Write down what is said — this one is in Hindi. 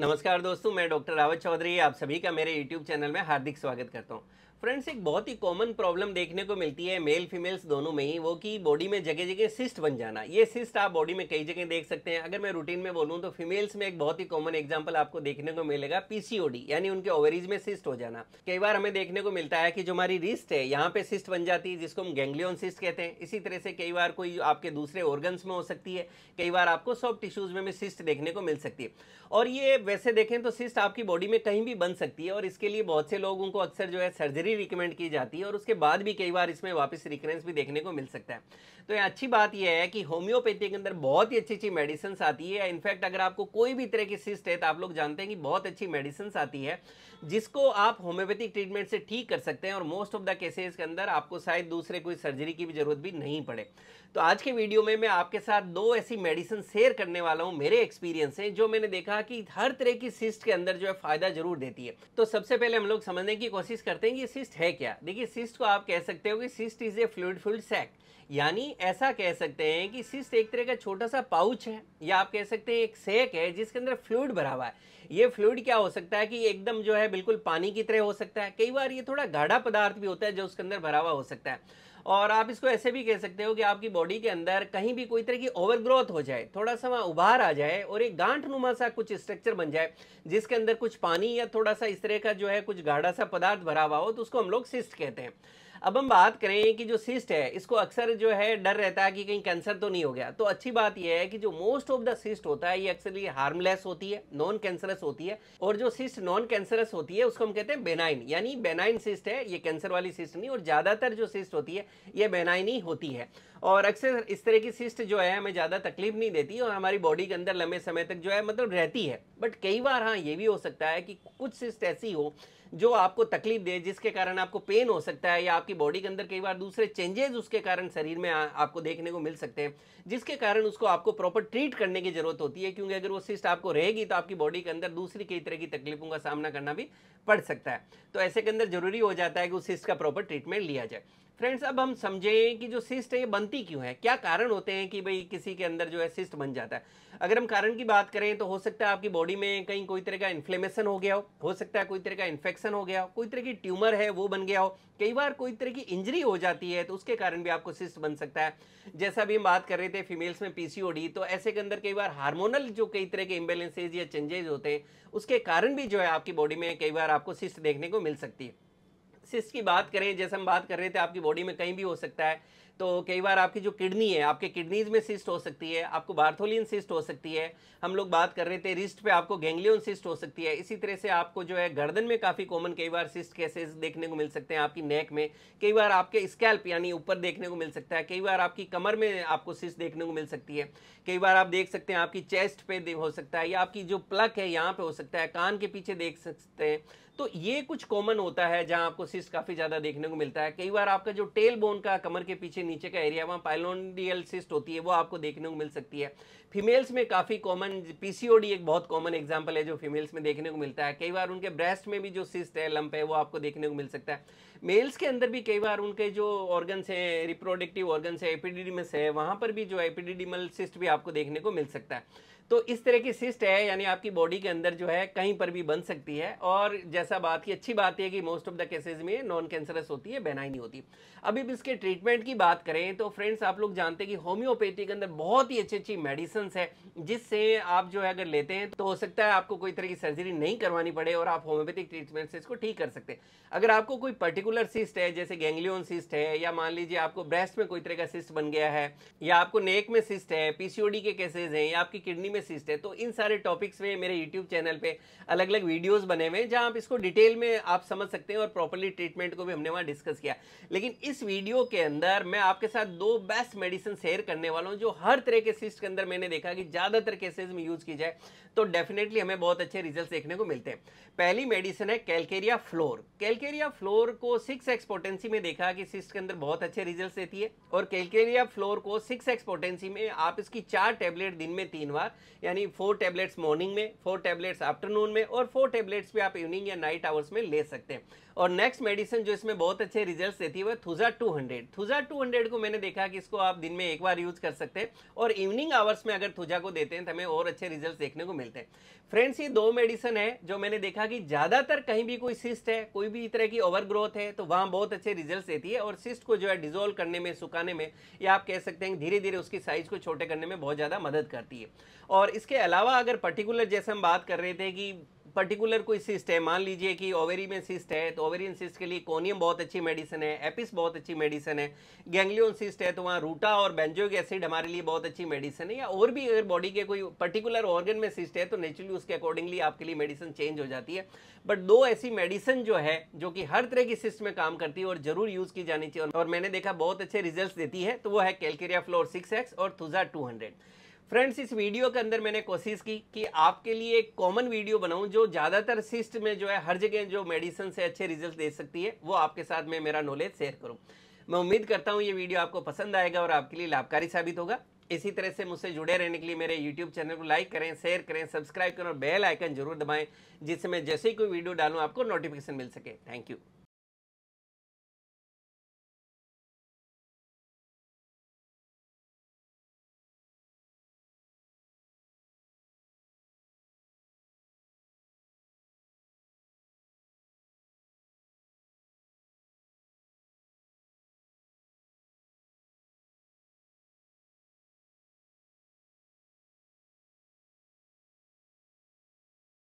नमस्कार दोस्तों मैं डॉक्टर रावत चौधरी आप सभी का मेरे यूट्यूब चैनल में हार्दिक स्वागत करता हूँ फ्रेंड्स एक बहुत ही कॉमन प्रॉब्लम देखने को मिलती है मेल फीमेल्स दोनों में ही वो कि बॉडी में जगह जगह सिस्ट बन जाना ये सिस्ट आप बॉडी में कई जगह देख सकते हैं अगर मैं रूटीन में बोलूँ तो फीमेल्स में एक बहुत ही कॉमन एग्जाम्पल आपको देखने को मिलेगा पीसीओडी यानी उनके ओवरीज में सिस्ट हो जाना कई बार हमें देखने को मिलता है कि जो हमारी रिस्ट है यहाँ पे सिस्ट बन जाती है जिसको हम गैंग्लियन सिस्ट कहते हैं इसी तरह से कई बार कोई आपके दूसरे ऑर्गन्स में हो सकती है कई बार आपको सॉफ्ट टिश्यूज में भी सिस्ट देखने को मिल सकती है और ये वैसे देखें तो सिस्ट आपकी बॉडी में कहीं भी बन सकती है और इसके लिए बहुत से लोगों को अक्सर जो है सर्जरी भी रिकमेंड की जाती है और उसके बाद भी कई बार इसमें वापस रिकरेंस भी देखने को मिल सकता है तो अच्छी बात यह है कि होम्योपैथी के अंदर बहुत ही अच्छी अच्छी मेडिसिन आती है इनफैक्ट अगर आपको कोई भी तरह की सिस्ट है तो आप लोग जानते हैं कि बहुत अच्छी मेडिसिन आती है जिसको आप होम्योपैथिक ट्रीटमेंट से ठीक कर सकते हैं और मोस्ट ऑफ द केसेस के अंदर आपको शायद दूसरे कोई सर्जरी की भी जरूरत भी नहीं पड़े तो आज के वीडियो में मैं आपके साथ दो ऐसी मेडिसिन शेयर करने वाला हूँ मेरे एक्सपीरियंस से जो मैंने देखा कि हर तरह की सिस्ट के अंदर जो है फायदा जरूर देती है तो सबसे पहले हम लोग समझने की कोशिश करते हैं कि सिस्ट है क्या देखिए सिस्ट को आप कह सकते हो कि cyst is a fluid filled sac यानी ऐसा कह सकते हैं कि सिस्ट एक तरह का छोटा सा पाउच है या आप कह सकते हैं एक सेक है जिसके अंदर फ्लूड भरा हुआ है ये फ्लूड क्या हो सकता है कि एकदम जो है बिल्कुल पानी की तरह हो सकता है कई बार ये थोड़ा गाढ़ा पदार्थ भी होता है जो उसके अंदर भरा हुआ हो सकता है और आप इसको ऐसे भी कह सकते हो कि आपकी बॉडी के अंदर कहीं भी कोई तरह की ओवरग्रोथ हो जाए थोड़ा सा वहाँ उभार आ जाए और एक गांठ नुमा सा कुछ स्ट्रक्चर बन जाए जिसके अंदर कुछ पानी या थोड़ा सा इस तरह का जो है कुछ गाढ़ा सा पदार्थ भरा हुआ हो तो उसको हम लोग सिस्ट कहते हैं अब हम बात करें कि जो सिस्ट है इसको अक्सर जो है डर रहता है कि कहीं कैंसर तो नहीं हो गया तो अच्छी बात यह है कि जो मोस्ट ऑफ द सिस्ट होता है ये अक्सर ये हार्मलेस होती है नॉन कैंसरस होती है और जो सिस्ट नॉन कैंसरस होती है उसको हम कहते हैं बेनाइन यानी बेनाइन सिस्ट है ये कैंसर वाली सिस्ट नहीं और ज़्यादातर जो सिस्ट होती है ये बेनाइन ही होती है और अक्सर इस तरह की सिस्ट जो है हमें ज़्यादा तकलीफ नहीं देती और हमारी बॉडी के अंदर लंबे समय तक जो है मतलब रहती है बट कई बार हाँ ये भी हो सकता है कि कुछ सिस्ट ऐसी हो जो आपको तकलीफ दे जिसके कारण आपको पेन हो सकता है या आपकी बॉडी के अंदर कई बार दूसरे चेंजेस उसके कारण शरीर में आ, आपको देखने को मिल सकते हैं जिसके कारण उसको आपको प्रॉपर ट्रीट करने की ज़रूरत होती है क्योंकि अगर वो सिस्ट आपको रहेगी तो आपकी बॉडी के अंदर दूसरी कई तरह की तकलीफों का सामना करना भी पड़ सकता है तो ऐसे के अंदर जरूरी हो जाता है कि उस सिस्ट का प्रॉपर ट्रीटमेंट लिया जाए फ्रेंड्स अब हम समझें कि जो सिस्ट है ये बनती क्यों है क्या कारण होते हैं कि भाई किसी के अंदर जो है सिस्ट बन जाता है अगर हम कारण की बात करें तो हो सकता है आपकी बॉडी में कहीं कोई तरह का इन्फ्लेमेशन हो गया हो हो सकता है कोई तरह का इन्फेक्शन हो गया हो कोई तरह की ट्यूमर है वो बन गया हो कई बार कोई तरह की इंजरी हो जाती है तो उसके कारण भी आपको सिस्ट बन सकता है जैसा भी हम बात कर रहे थे फीमेल्स में पी तो ऐसे के अंदर कई बार हार्मोनल जो कई तरह के इम्बेलेंसेज या चेंजेज होते हैं उसके कारण भी जो है आपकी बॉडी में कई बार आपको सिस्ट देखने को मिल सकती है सिस्ट की बात करें जैसे हम बात कर रहे थे आपकी बॉडी में कहीं भी हो सकता है तो कई बार आपकी जो किडनी है आपके किडनीज में सिस्ट हो सकती है आपको बार्थोलियन सिस्ट हो सकती है हम लोग बात कर रहे थे रिस्ट पे आपको गैंग्लियन सिस्ट हो सकती है इसी तरह से आपको जो है गर्दन में काफ़ी कॉमन कई बार सिस्ट केसेस देखने को मिल सकते हैं आपकी नेक में कई बार आपके स्कैल्प यानी ऊपर देखने को मिल सकता है कई बार आपकी कमर में आपको सिस्ट देखने को मिल सकती है कई बार आप देख सकते हैं आपकी चेस्ट पे हो सकता है या आपकी जो प्लक है यहाँ पे हो सकता है कान के पीछे देख सकते हैं तो ये कुछ कॉमन होता है जहाँ आपको सिस्ट काफ़ी ज़्यादा देखने को मिलता है कई बार आपका जो टेल बोन का कमर के पीछे नीचे का एरिया वहाँ पाइलोडियल सिस्ट होती है वो आपको देखने को मिल सकती है फीमेल्स में काफ़ी कॉमन पीसीओडी एक बहुत कॉमन एग्जांपल है जो फीमेल्स में देखने को मिलता है कई बार उनके ब्रेस्ट में भी जो सिस्ट है लंप है वो आपको देखने को मिल सकता है मेल्स के अंदर भी कई बार उनके जो ऑर्गन्स हैं रिप्रोडक्टिव ऑर्गन्स है एपिडिडीमस है वहाँ पर भी जो एपिडिडीमल सिस्ट भी आपको देखने को मिल सकता है तो इस तरह की सिस्ट है यानी आपकी बॉडी के अंदर जो है कहीं पर भी बन सकती है और जैसा बात की अच्छी बात यह कि मोस्ट ऑफ द केसेज में नॉन कैंसरस होती है बेनाइन होती अभी इसके ट्रीटमेंट की बात करें तो फ्रेंड्स आप लोग जानते हैं कि होम्योपैथी के अंदर बहुत ही अच्छी अच्छी मेडिसिन है जिससे आप जो है अगर लेते हैं तो हो सकता है आपको कोई तरह की सर्जरी नहीं करवानी पड़े और आप होम्योपैथिक ट्रीटमेंट से इसको ठीक कर सकते हैं अगर आपको कोई पर्टिकुलर सिस्ट है जैसे गैंग्लियन सिस्ट है या मान लीजिए आपको ब्रेस्ट में कोई तरह का सिस्ट बन गया है या आपको नेक में सिस्ट है पीसीओडी के केसेज हैं या आपकी किडनी में फार्मासिस्ट है तो इन सारे टॉपिक्स में मेरे यूट्यूब चैनल पे अलग अलग वीडियोस बने हुए हैं जहां आप इसको डिटेल में आप समझ सकते हैं और प्रॉपरली ट्रीटमेंट को भी हमने वहां डिस्कस किया लेकिन इस वीडियो के अंदर मैं आपके साथ दो बेस्ट मेडिसिन शेयर करने वाला हूँ जो हर तरह के सिस्ट के अंदर मैंने देखा कि ज़्यादातर केसेज में यूज़ की जाए तो डेफिनेटली हमें बहुत अच्छे रिजल्ट देखने को मिलते हैं पहली मेडिसिन है कैलकेरिया फ्लोर कैलकेरिया फ्लोर को सिक्स एक्सपोर्टेंसी में देखा कि सिस्ट के अंदर बहुत अच्छे रिजल्ट देती है और कैलकेरिया फ्लोर को सिक्स एक्सपोर्टेंसी में आप इसकी चार टेबलेट दिन में तीन बार यानी फोर टैबलेट्स मॉर्निंग में फोर टैबलेट्स आफ्टरनून में और फोर टैबलेट्स भी आप इवनिंग या नाइट आवर्स में ले सकते हैं और नेक्स्ट मेडिसिन जो इसमें बहुत अच्छे रिजल्ट देती है वो थूजा 200 थूजा टू को मैंने देखा कि इसको आप दिन में एक बार यूज कर सकते हैं और इवनिंग आवर्स में अगर थूजा को देते हैं तो हमें और अच्छे रिजल्ट देखने को मिलते हैं फ्रेंड्स ये दो मेडिसिन है जो मैंने देखा कि ज़्यादातर कहीं भी कोई सिस्ट है कोई भी तरह की ओवर ग्रोथ है तो वहाँ बहुत अच्छे रिजल्ट देती है और सिस्ट को जो है डिजोल्व करने में सुखाने में या आप कह सकते हैं धीरे धीरे उसकी साइज को छोटे करने में बहुत ज़्यादा मदद करती है और इसके अलावा अगर पर्टिकुलर जैसे हम बात कर रहे थे कि पर्टिकुलर कोई सिस्ट है मान लीजिए कि ओवेरी में सिस्ट है तो ओवेरियन सिस्ट के लिए कोनियम बहुत अच्छी मेडिसिन है एपिस बहुत अच्छी मेडिसिन है गैंग्लियन सिस्ट है तो वहाँ रूटा और बेंजोइक एसिड हमारे लिए बहुत अच्छी मेडिसिन है या और भी अगर बॉडी के कोई पर्टिकुलर ऑर्गन में सिस्ट है तो नेचुरली उसके अकॉर्डिंगली आपके लिए मेडिसिन चेंज हो जाती है बट दो ऐसी मेडिसिन जो है जो कि हर तरह की सिस्ट में काम करती है और जरूर यूज़ की जानी चाहिए और मैंने देखा बहुत अच्छे रिजल्ट देती है तो वो है कैलकेरिया फ्लोर सिक्स और थुजा टू फ्रेंड्स इस वीडियो के अंदर मैंने कोशिश की कि आपके लिए एक कॉमन वीडियो बनाऊं जो ज़्यादातर सिस्ट में जो है हर जगह जो मेडिसिन से अच्छे रिजल्ट दे सकती है वो आपके साथ में मेरा नॉलेज शेयर करूं मैं उम्मीद करता हूं ये वीडियो आपको पसंद आएगा और आपके लिए लाभकारी साबित होगा इसी तरह से मुझसे जुड़े रहने के लिए मेरे यूट्यूब चैनल को लाइक करें शेयर करें सब्सक्राइब करें और बेल आइकन जरूर दबाएँ जिससे मैं जैसे ही कोई वीडियो डालूँ आपको नोटिफिकेशन मिल सके थैंक यू